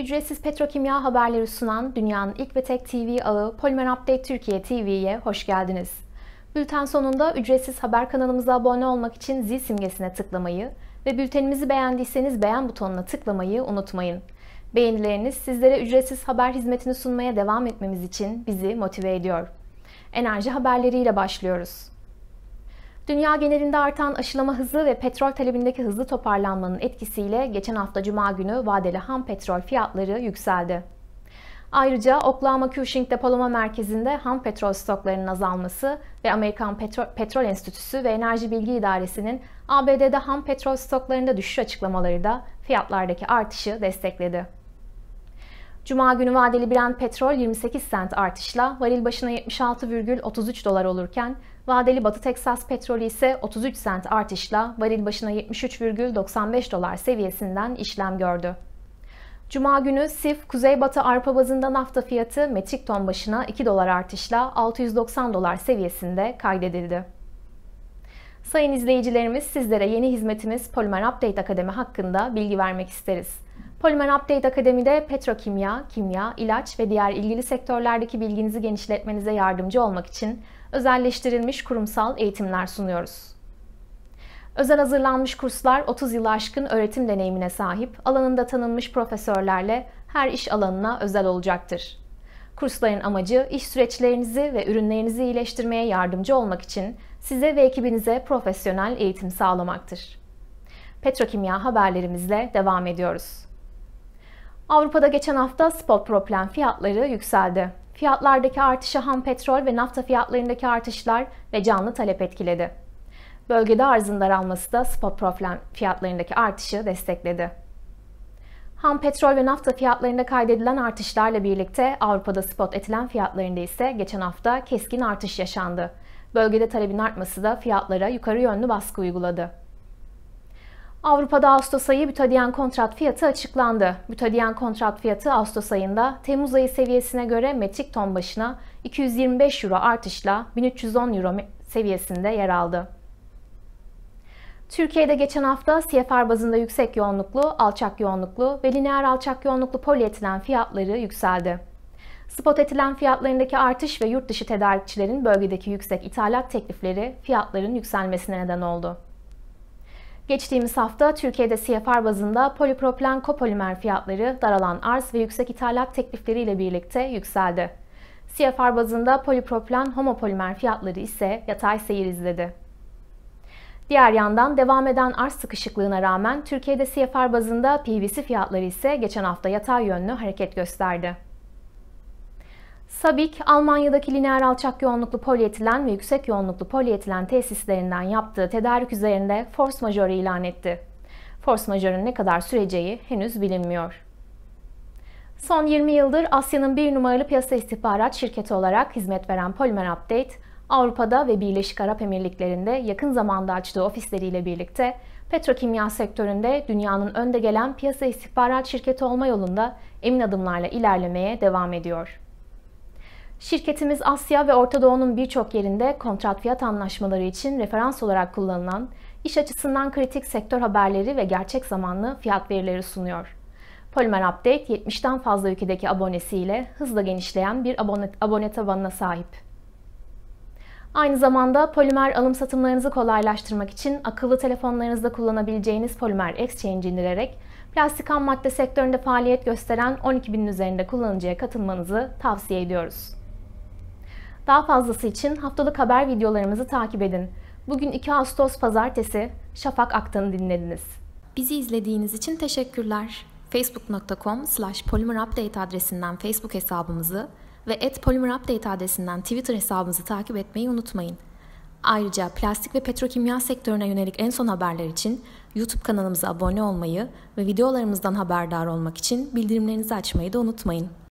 Ücretsiz petrokimya haberleri sunan dünyanın ilk ve tek TV ağı Polymer Update Türkiye TV'ye hoş geldiniz. Bülten sonunda ücretsiz haber kanalımıza abone olmak için zil simgesine tıklamayı ve bültenimizi beğendiyseniz beğen butonuna tıklamayı unutmayın. Beğenileriniz sizlere ücretsiz haber hizmetini sunmaya devam etmemiz için bizi motive ediyor. Enerji haberleriyle başlıyoruz. Dünya genelinde artan aşılama hızı ve petrol talebindeki hızlı toparlanmanın etkisiyle geçen hafta cuma günü vadeli ham petrol fiyatları yükseldi. Ayrıca Oklahoma Cushing depolama merkezinde ham petrol stoklarının azalması ve Amerikan Petro Petrol Enstitüsü ve Enerji Bilgi İdaresi'nin ABD'de ham petrol stoklarında düşüş açıklamaları da fiyatlardaki artışı destekledi. Cuma günü vadeli Brent petrol 28 sent artışla varil başına 76,33 dolar olurken vadeli Batı Texas petrolü ise 33 sent artışla varil başına 73,95 dolar seviyesinden işlem gördü. Cuma günü SIF Kuzeybatı Arpa bazında nafta fiyatı metrik ton başına 2 dolar artışla 690 dolar seviyesinde kaydedildi. Sayın izleyicilerimiz sizlere yeni hizmetimiz Polimer Update Akademi hakkında bilgi vermek isteriz. Polimer Update Akademi'de petrokimya, kimya, ilaç ve diğer ilgili sektörlerdeki bilginizi genişletmenize yardımcı olmak için özelleştirilmiş kurumsal eğitimler sunuyoruz. Özel hazırlanmış kurslar 30 yılı aşkın öğretim deneyimine sahip, alanında tanınmış profesörlerle her iş alanına özel olacaktır. Kursların amacı iş süreçlerinizi ve ürünlerinizi iyileştirmeye yardımcı olmak için size ve ekibinize profesyonel eğitim sağlamaktır. Petrokimya haberlerimizle devam ediyoruz. Avrupa'da geçen hafta spot proplen fiyatları yükseldi. Fiyatlardaki artışa ham petrol ve nafta fiyatlarındaki artışlar ve canlı talep etkiledi. Bölgede arzın daralması da spot proplen fiyatlarındaki artışı destekledi. Ham petrol ve nafta fiyatlarında kaydedilen artışlarla birlikte Avrupa'da spot etilen fiyatlarında ise geçen hafta keskin artış yaşandı. Bölgede talebin artması da fiyatlara yukarı yönlü baskı uyguladı. Avrupa'da Ağustos ayı bütadiyen kontrat fiyatı açıklandı. Bütadiyen kontrat fiyatı Ağustos ayında Temmuz ayı seviyesine göre metrik ton başına 225 euro artışla 1310 euro seviyesinde yer aldı. Türkiye'de geçen hafta CFR bazında yüksek yoğunluklu, alçak yoğunluklu ve lineer alçak yoğunluklu polietilen fiyatları yükseldi. Spot etilen fiyatlarındaki artış ve yurt dışı tedarikçilerin bölgedeki yüksek ithalat teklifleri fiyatların yükselmesine neden oldu. Geçtiğimiz hafta Türkiye'de CFR bazında polipropilen kopolimer fiyatları daralan arz ve yüksek ithalat teklifleriyle birlikte yükseldi. CFR bazında polipropilen homopolimer fiyatları ise yatay seyir izledi. Diğer yandan devam eden arz sıkışıklığına rağmen Türkiye'de CFR bazında PVC fiyatları ise geçen hafta yatay yönlü hareket gösterdi. Sabik, Almanya'daki lineer alçak yoğunluklu polietilen ve yüksek yoğunluklu polietilen tesislerinden yaptığı tedarik üzerinde force majeure ilan etti. Force majeure'ın ne kadar süreceği henüz bilinmiyor. Son 20 yıldır Asya'nın bir numaralı piyasa istihbarat şirketi olarak hizmet veren Polymer Update, Avrupa'da ve Birleşik Arap Emirlikleri'nde yakın zamanda açtığı ofisleriyle birlikte petrokimya sektöründe dünyanın önde gelen piyasa istihbarat şirketi olma yolunda emin adımlarla ilerlemeye devam ediyor. Şirketimiz Asya ve Orta Doğu'nun birçok yerinde kontrat fiyat anlaşmaları için referans olarak kullanılan iş açısından kritik sektör haberleri ve gerçek zamanlı fiyat verileri sunuyor. Polymer Update 70'ten fazla ülkedeki abonesiyle hızla genişleyen bir abone, abone tabanına sahip. Aynı zamanda polimer alım satımlarınızı kolaylaştırmak için akıllı telefonlarınızda kullanabileceğiniz polimer exchange indirerek plastik ham madde sektöründe faaliyet gösteren 12 üzerinde kullanıcıya katılmanızı tavsiye ediyoruz. Daha fazlası için haftalık haber videolarımızı takip edin. Bugün 2 Ağustos Pazartesi Şafak Aktan'ı dinlediniz. Bizi izlediğiniz için teşekkürler. facebook.com slash polymerupdate adresinden Facebook hesabımızı ve et polymerupdate adresinden Twitter hesabımızı takip etmeyi unutmayın. Ayrıca plastik ve petrokimya sektörüne yönelik en son haberler için YouTube kanalımıza abone olmayı ve videolarımızdan haberdar olmak için bildirimlerinizi açmayı da unutmayın.